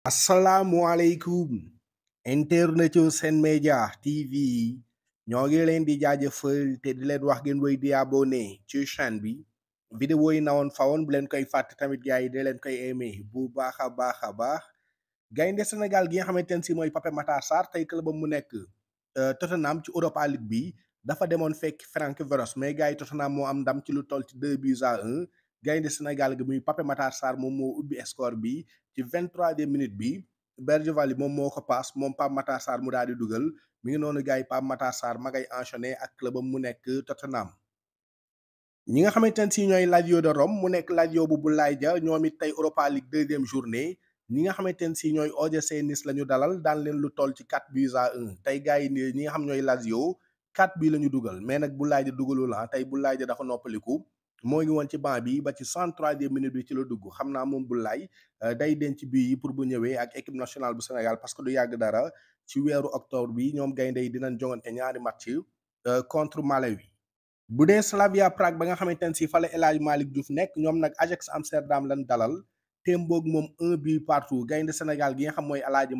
asalaamualeykum internetu Sen Média TV ñoo ngi leen di jaajëfal te di leen wax ngeen woy di abonné ci chaîne bi vidéo yi na woon fawoon bu leen koy fàtte tamit gars yi di leen koy aimé bu baax a baax a baax gaynde Sénégal gi nga xamante ne si mooy Pape Matar Sarr tey clubam mu nekk euh, Tottenham ci Europa League bi dafa demoon fekk Franck Varos mais gars yi Tottenham moo am ndam ci lu tool ci deux buts à gaynde Sénégal gi muy Pape Matar Sarr moom moo ubbi score bi ci vingt troisième minute bi Bergeval yi moom moo ko paas moom Pape Matar Sarr mu daal di dugal mi ngi noonu gars yi Pape Matar Sarr ma ngay enchaîné ak clubam mu nekk Tottenham. ñi nga xamante ne si ñooy Lazio de Rome mu nekk Lazio bu Boulaye Dia ñoom it tey Europa League deuxième journée ñi nga xamante ne si ñooy OGC Nice la ñu dalal daan leen lu toll ci 4 buts à 1 tey gars yi ñi nga xam ñooy Lazio 4 buts la ñu dugal mais nag Boulaye Dia dugalu la ah, tey Boulaye Dia dafa noppaliku. moo ngi woon ci ban bi ba ci cent troisième minute bi ci la dugg xam naa moom bu lay euh, day denc bi yi pour bu ñëwee ak équipe nationale bu Sénégal parce que du yàgg dara ci weeru octobre bi ñoom gaynde yi dinañ jongante ñaari match euh, contre Malawi bu dee Slavia Prague ba nga xamante ne si fala El Hadj Malick nekk ñoom nag Ajax Amsterdam lan dalal témboog moom un but partout gaynde Sénégal gi nga xam mooy El Hadj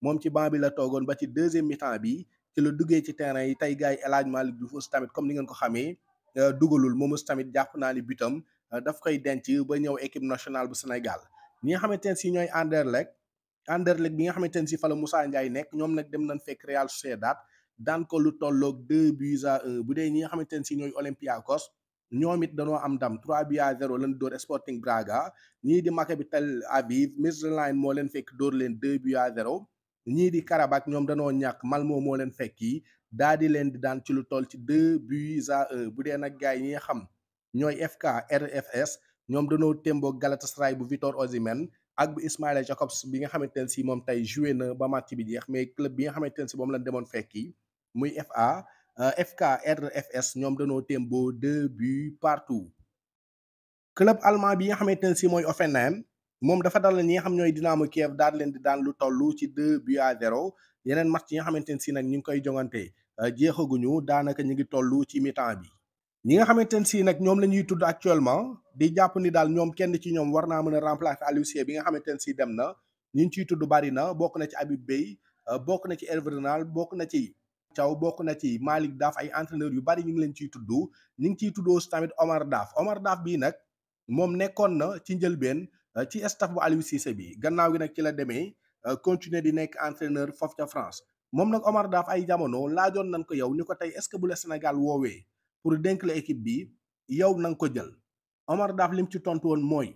moom ci banc bi la toogoon ba ci deuxième mi bi ci la duggee ci terrain yi tey gars yi El Hadj Malick Diouf tamit comme ni ngeen ko xamee Euh, dugalul moom tamit jàpp naa ni bitam euh, daf koy denc ba ñëw équipe national bu Sénégal ñi nga xamante ne si ñooy Anderlecht Anderlecht bi nga xamante ne si fa la Ndiaye nekk ñoom nag dem nañ fekk Real Sociedad daan ko lu tolloog deux buts à un bu dee ñi nga xamante ne si ñooy Olympiakos ñoom it danoo am ndam 3 buts à 0 lañ door Sporting Braga ñii di bi Tel Aviv Midtjylland moo leen fekk dóor leen 2 buts à 0 ñii di Karabakh ñoom danoo ñàkk Malmo moo leen fekk yi di leen di daan ci lu tool ci deux bu à bu dee nag gars ñi nga xam ñooy FK RFS ñoom danoo temboo Galatasaray bu Victor Osimhen ak bu Ismaila Jacobs bi nga xamante ne si moom tey joué na ba match bi jeex mais club bi nga xamante ne si moom lañ demoon fekki muy FA euh, FK RFS ñoom danoo témboo deux buts partout club allemand bi nga xamante ne si mooy Hoffenheim moom dafa dal ñi nga xam ñooy Dinamo Kiev daal leen di daan lu toll ci deux buts à yeneen match yi nga xamante ne si nag ñu ngi koy jongante euh, jeexaguñu daanaka ñu ngi toll ci mi bi. ñi nga xamante ne si nag ñoom la ñuy tudd actuellement di jàpp ni daal ñoom kenn ci ñoom war naa mën a remplacer Aliou bi nga xamante ne si dem na ñu ngi ciy tudd bari na bokk na ci Habib Beye euh, bokk na ci Hervé Renard bokk na ci. Thiaw bokk na ci Malick Daaf ay entraîneurs yu bari ñu ngi leen ciy tudd ñu ngi ciy tuddoo si tamit Omar Daaf Omar bii nag moom nekkoon na ci njëlbeen Euh, ci staff bu Aliou Cissé bi gannaaw gi nag ci la demee euh, continuer di nekk entraîneur foofu ca France moom nag Omar ay jamono laajoon nañ ko yow ni ko tey est-ce que bu la Sénégal woowee pour dénk la équipe bi yow na ko jël Omar Daf lim ci tontu woon mooy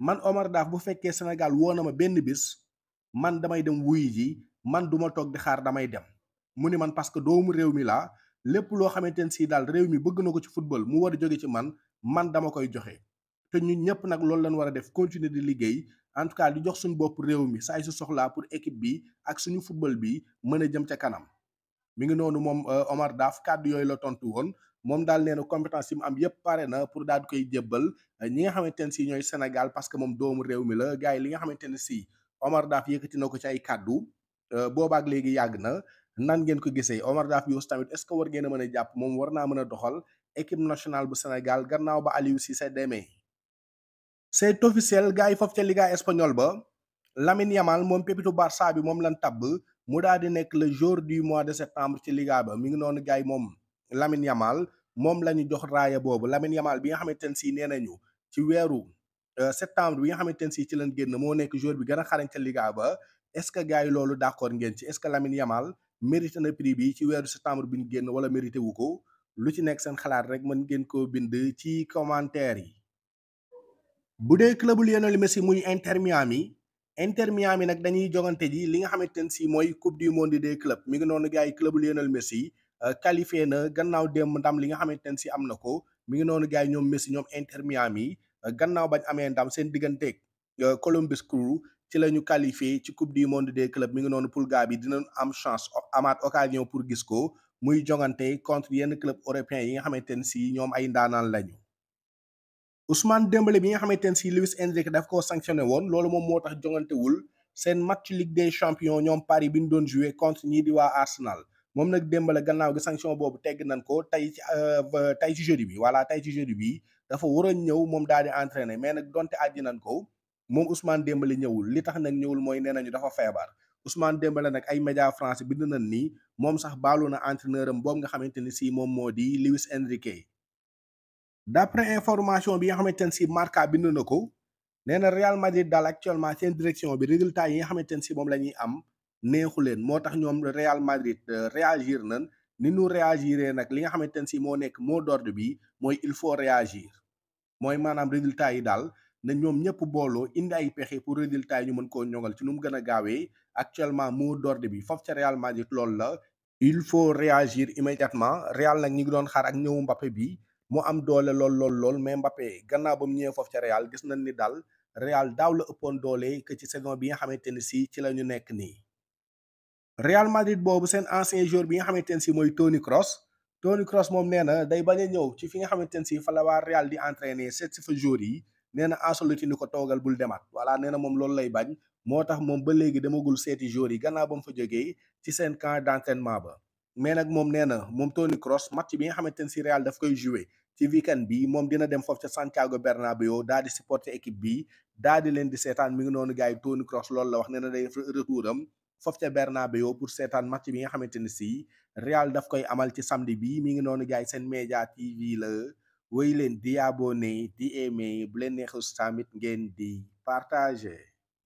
man Omar bu fekkee Sénégal woo na ma benn bis man damay dem wuy ji man duma toog di xaar damay dem mu ni man parce que doomu réew mi laa lépp loo xamante ne si daal réew mi bëgg na ko ci football mu war a jóge ci man man dama koy joxe. te ñun ñëpp nag loolu leen war def continuer di liggéey en tout cas jox suñu bopp réew mi saa su soxlaa pour équipe bi ak suñu football bi mën a jëm ca kanam mi ngi noonu moom euh, omardaf Daaf kàddu yooyu la tontu woon moom daal nee compétence yi mu am yëpp pare na pour daal di koy jébbal euh, ñi nga xamante ne si ñooy Sénégal parce que moom doomu réew mi la gars yi li nga xamante ne si Omar Daaf yëkkati na ko ci ay kàddu euh, boobaak léegi yàgg na nan ngeen ko gisee Omar Daaf bi est ce que war ngeen a mën a jàpp moom war naa mën a doxal équipe nationale bu Sénégal gannaaw ba Aliou Cissé demee c'est officiel gars yi foofu ca Liga espagnol ba Lamine Yamal moom pépitu Barça bi moom lan tabb mu daal di nekk le jour du mois de septembre ci Liga ba mi ngi noonu gars yi moom Lamine Yamal moom la ñu jox raaya boobu Lamine Yamal bi nga xamante ne si nee nañu ci weeru euh, septembre bi nga xamante ne si ci leen génn moo nekk jour bi gën a xarañ ca Liga ba est-ce que loolu d'accord ngeen ci est-ce que Lamine Yamal na prix bi ci weeru septembre bi ñu génn wala mérité wu ko lu ci nekk seen xalaat rek mën ngeen koo bind ci commentaire yi. bu dee club Lionel Messi muy Inter Miami Inter Miami nag dañuy jogante ji li nga xamante ne si mooy coupe du monde des clubs mi ngi noonu gars yi club Lionel Messi euh, qualifié na gannaaw démb ndam li nga xamante ne si am na ko mi ngi noonu gars yi ñoom Messi ñoom Inter Miami euh, gannaaw bañ amee ndam seen digganteeg euh, Columbus Crew ci la ñu qualifié ci coupe du monde des clubs mi ngi noonu pour gars bi dinañ am chance amaat occasion pour gis ko muy jongante contre yenn club européen yi nga xamante ne si ñoom ay ndaanaan lañu. Ousmane dembale bi nga xamante ne si Luis Enrique daf koo sanctionné won lool moom moo tax jongantewul seen match Ligue des champions ñoom Paris bi ñu doon joué contre ñii di waa Arsenal moom nag dembale gannaaw gi sanction boobu tegg nañ ko tey ci euh, tey ci jeudi bi voilà tey ci jeudi bi dafa waroon ñëw moom daal di entraîné mais nag donte àjji nañ ko moom Ousmane dembale ñëwul li tax nag ñëwul mooy nee nañu dafa feebar Ousmane dembale nag ay média français bind nañ ni moom sax baalu na entraîneur am boobu nga xamante ni si moom moo di Luis Enrique. d'après information bi nga xamante ne si Marca bind na ko nee na Real Madrid dal actuellement seen direction bi résultat yi nga xamante ne si moom la ñuy am neexu leen moo tax ñoom Real Madrid euh, réagir nañ ni ñu réagiree nag li nga xamante ne si moo nekk mot d'ordre bi mooy il faut réagir mooy maanaam résultat yi dal na ñoom ñëpp booloo indi ay pexe pour résultat yi ñu mën koo ñogal ci nu mu gën a gaawee actuellement mot d'ordre bi foofu ca Real Madrid loolu la il faut réagir immédiatement Real nag ñi ngi doon xaar ak ñëw Mbappé bi mu am doole lool lool lool mais Mbappé gannaaw ba mu ñëwee foofu ca Real gis nañ ni daal Real daaw la ëppoon doole que ci saison bi nga xamante ne si ci la ñu nekk nii. Real Madrid boobu seen ancien joueur bi nga xamante ne si mooy Toni Kroos Toni Kroos moom nee na day baña ñëw ci fi nga xamante ne si fa la waa Real di entraîner seet si fa joueur yi nee na Ancelotti ni ko toogal bul demaat voilà nee moom loolu lay bañ moo tax moom ba léegi demagul seeti joueur yi gannaaw ba mu jógee ci seen camp d'entraînement ba. mais nag moom nee na moom Toni Kroos match bi nga xamante ne si Real daf koy joué ci weekend bi moom dina dem foofu ca Santiago Bernabéu daal di supporter équipe bi daal di leen di seetaan mi ngi noonu gars yi Toni Kroos loolu la wax nee na day retour am foofu ca Bernabéu pour seetaan match bi nga xamante ne si Real daf koy amal ci samdi bi mi ngi noonu gaay yi seen média TV la wéy leen di abonné di aimé bu leen neexus tamit ngeen di partager.